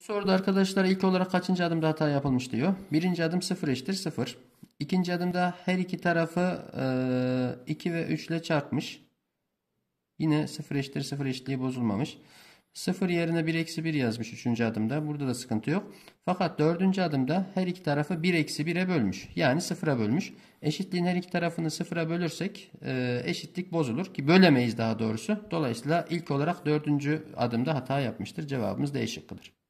soruda arkadaşlar ilk olarak kaçıncı adımda hata yapılmış diyor. Birinci adım 0 eşittir 0. İkinci adımda her iki tarafı 2 e, ve 3 ile çarpmış. Yine 0 eşittir 0 eşitliği bozulmamış. 0 yerine 1 eksi 1 yazmış 3. adımda. Burada da sıkıntı yok. Fakat 4. adımda her iki tarafı 1 eksi 1'e bölmüş. Yani 0'a bölmüş. Eşitliğin her iki tarafını 0'a bölürsek e, eşitlik bozulur. Ki bölemeyiz daha doğrusu. Dolayısıyla ilk olarak 4. adımda hata yapmıştır. Cevabımız değişik şıkkıdır.